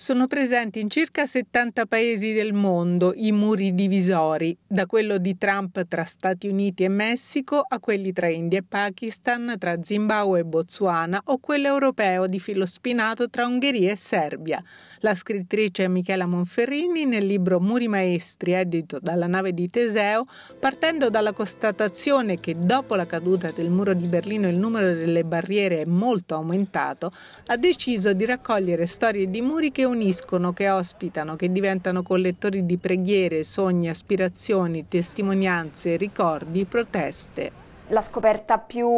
Sono presenti in circa 70 paesi del mondo i muri divisori, da quello di Trump tra Stati Uniti e Messico a quelli tra India e Pakistan, tra Zimbabwe e Botswana o quello europeo di filo spinato tra Ungheria e Serbia. La scrittrice Michela Monferrini nel libro Muri Maestri, edito dalla nave di Teseo, partendo dalla constatazione che dopo la caduta del muro di Berlino il numero delle barriere è molto aumentato, ha deciso di raccogliere storie di muri che uniscono, che ospitano, che diventano collettori di preghiere, sogni, aspirazioni, testimonianze, ricordi, proteste. La scoperta più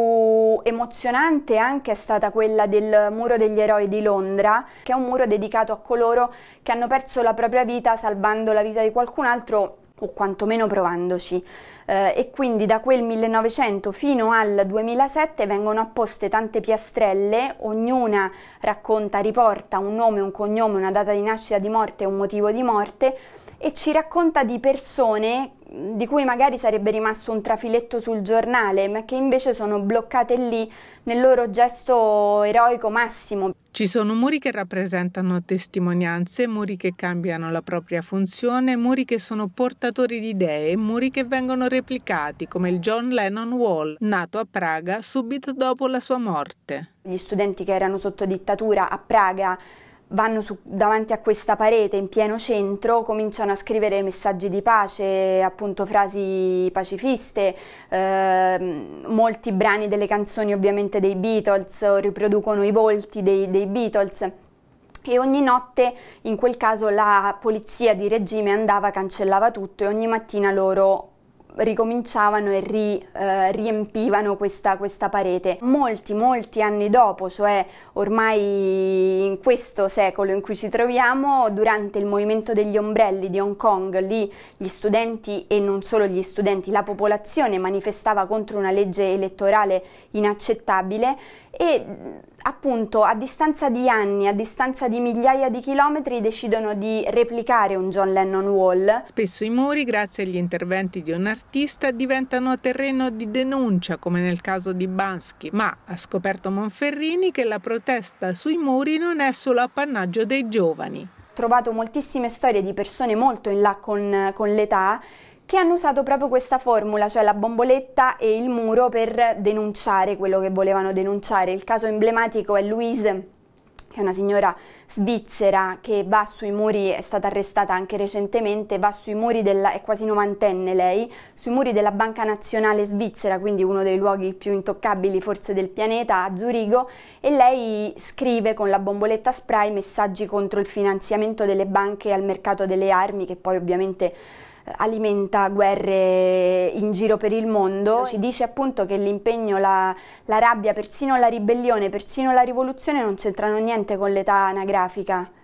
emozionante anche è stata quella del Muro degli Eroi di Londra, che è un muro dedicato a coloro che hanno perso la propria vita salvando la vita di qualcun altro o quantomeno provandoci. Eh, e quindi da quel 1900 fino al 2007 vengono apposte tante piastrelle, ognuna racconta, riporta un nome, un cognome, una data di nascita, di morte, un motivo di morte e ci racconta di persone di cui magari sarebbe rimasto un trafiletto sul giornale, ma che invece sono bloccate lì nel loro gesto eroico massimo. Ci sono muri che rappresentano testimonianze, muri che cambiano la propria funzione, muri che sono portatori di idee, muri che vengono replicati, come il John Lennon Wall, nato a Praga subito dopo la sua morte. Gli studenti che erano sotto dittatura a Praga vanno su, davanti a questa parete in pieno centro, cominciano a scrivere messaggi di pace, appunto frasi pacifiste, eh, molti brani delle canzoni ovviamente dei Beatles riproducono i volti dei, dei Beatles e ogni notte in quel caso la polizia di regime andava, cancellava tutto e ogni mattina loro ricominciavano e ri, eh, riempivano questa, questa, parete. Molti, molti anni dopo, cioè ormai in questo secolo in cui ci troviamo, durante il movimento degli ombrelli di Hong Kong, lì gli studenti e non solo gli studenti, la popolazione manifestava contro una legge elettorale inaccettabile e appunto a distanza di anni, a distanza di migliaia di chilometri, decidono di replicare un John Lennon Wall. Spesso i muri, grazie agli interventi di un artista, diventano terreno di denuncia, come nel caso di Bansky, ma ha scoperto Monferrini che la protesta sui muri non è solo appannaggio dei giovani. Ho trovato moltissime storie di persone molto in là con, con l'età che hanno usato proprio questa formula, cioè la bomboletta e il muro per denunciare quello che volevano denunciare. Il caso emblematico è Louise che è una signora svizzera che va sui muri, è stata arrestata anche recentemente, va sui muri della, è quasi novantenne lei, sui muri della Banca Nazionale Svizzera, quindi uno dei luoghi più intoccabili forse del pianeta, a Zurigo, e lei scrive con la bomboletta spray messaggi contro il finanziamento delle banche al mercato delle armi, che poi ovviamente alimenta guerre in giro per il mondo, ci dice appunto che l'impegno, la, la rabbia, persino la ribellione, persino la rivoluzione non c'entrano niente con l'età anagrafica.